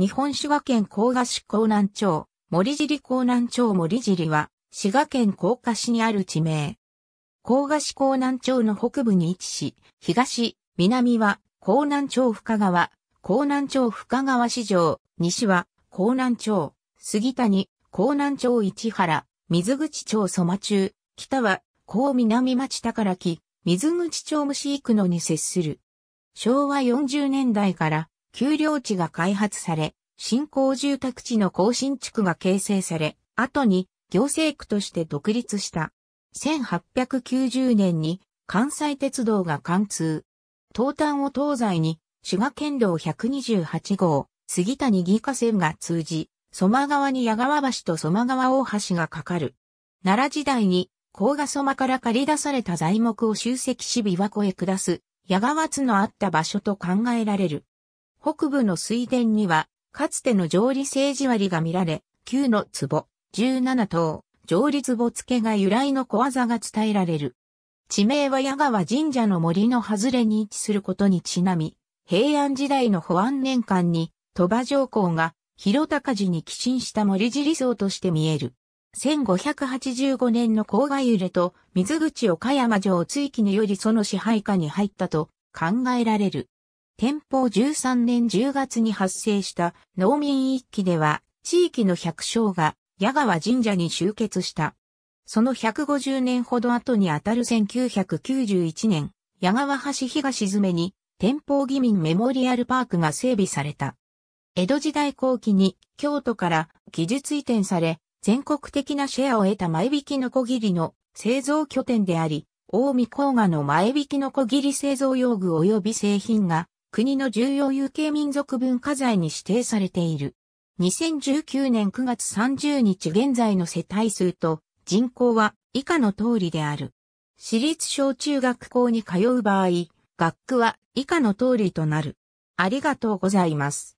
日本滋賀県甲賀市甲南町、森尻甲南町森尻は、滋賀県甲賀市にある地名。甲賀市甲南町の北部に位置し、東、南は、甲南町深川、甲南町深川市場、西は、甲南町、杉谷、甲南町市原、水口町蘇馬中、北は、甲南町宝木、水口町虫行くのに接する。昭和40年代から丘陵地が開発され、新興住宅地の更新地区が形成され、後に行政区として独立した。1890年に関西鉄道が貫通。東端を東西に滋賀県道128号、杉谷義河線が通じ、蘇我川に矢川橋と蘇我川大橋がかかる。奈良時代に、甲賀蘇我から借り出された材木を集積し琵琶湖へ下す、矢川津のあった場所と考えられる。北部の水田には、かつての上理政治割が見られ、9の壺、17頭、上理壺付けが由来の小技が伝えられる。地名は矢川神社の森の外れに位置することにちなみ、平安時代の保安年間に、鳥羽上皇が、広高寺に寄進した森尻像として見える。1585年の郊外揺れと水口岡山城追記によりその支配下に入ったと考えられる。天保13年10月に発生した農民一揆では、地域の百姓が矢川神社に集結した。その150年ほど後にあたる1991年、矢川橋東詰めに、天保義民メモリアルパークが整備された。江戸時代後期に京都から技術移転され、全国的なシェアを得た前引きのこぎりの製造拠点であり、大見工賀の前引きのこぎり製造用具及び製品が国の重要有形民族文化財に指定されている。2019年9月30日現在の世帯数と人口は以下の通りである。私立小中学校に通う場合、学区は以下の通りとなる。ありがとうございます。